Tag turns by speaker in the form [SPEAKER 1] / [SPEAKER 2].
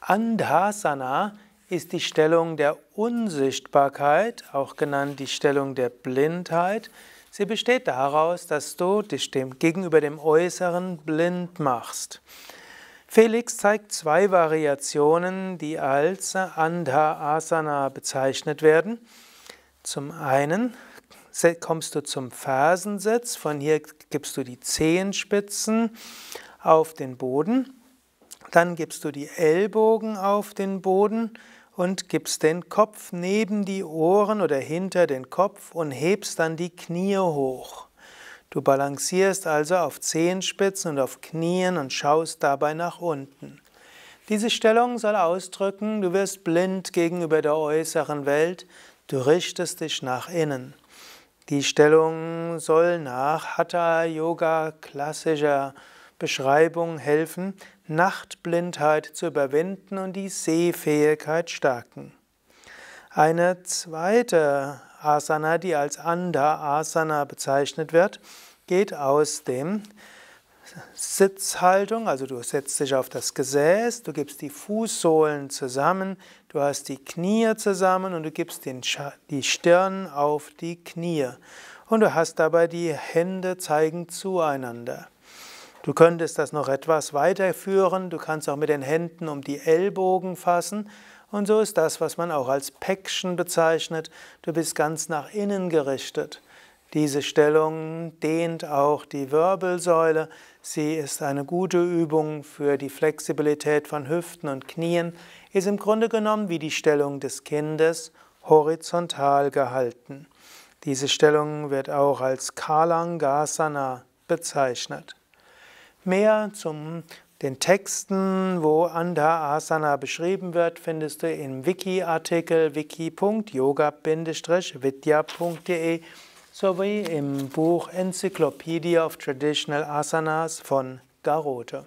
[SPEAKER 1] Andhasana ist die Stellung der Unsichtbarkeit, auch genannt die Stellung der Blindheit. Sie besteht daraus, dass du dich dem, gegenüber dem Äußeren blind machst. Felix zeigt zwei Variationen, die als Andhasana bezeichnet werden. Zum einen kommst du zum Fersensitz, von hier gibst du die Zehenspitzen auf den Boden. Dann gibst du die Ellbogen auf den Boden und gibst den Kopf neben die Ohren oder hinter den Kopf und hebst dann die Knie hoch. Du balancierst also auf Zehenspitzen und auf Knien und schaust dabei nach unten. Diese Stellung soll ausdrücken, du wirst blind gegenüber der äußeren Welt, du richtest dich nach innen. Die Stellung soll nach Hatha Yoga klassischer Beschreibung helfen, Nachtblindheit zu überwinden und die Sehfähigkeit stärken. Eine zweite Asana, die als Anda Asana bezeichnet wird, geht aus dem Sitzhaltung, also du setzt dich auf das Gesäß, du gibst die Fußsohlen zusammen, du hast die Knie zusammen und du gibst den, die Stirn auf die Knie. Und du hast dabei die Hände zeigend zueinander. Du könntest das noch etwas weiterführen, du kannst auch mit den Händen um die Ellbogen fassen und so ist das, was man auch als Päckchen bezeichnet. Du bist ganz nach innen gerichtet. Diese Stellung dehnt auch die Wirbelsäule. Sie ist eine gute Übung für die Flexibilität von Hüften und Knien, ist im Grunde genommen wie die Stellung des Kindes horizontal gehalten. Diese Stellung wird auch als Kalangasana bezeichnet. Mehr zu den Texten, wo Andha Asana beschrieben wird, findest du im Wiki-Artikel wiki.yoga-vidya.de sowie im Buch Encyclopedia of Traditional Asanas von Garote.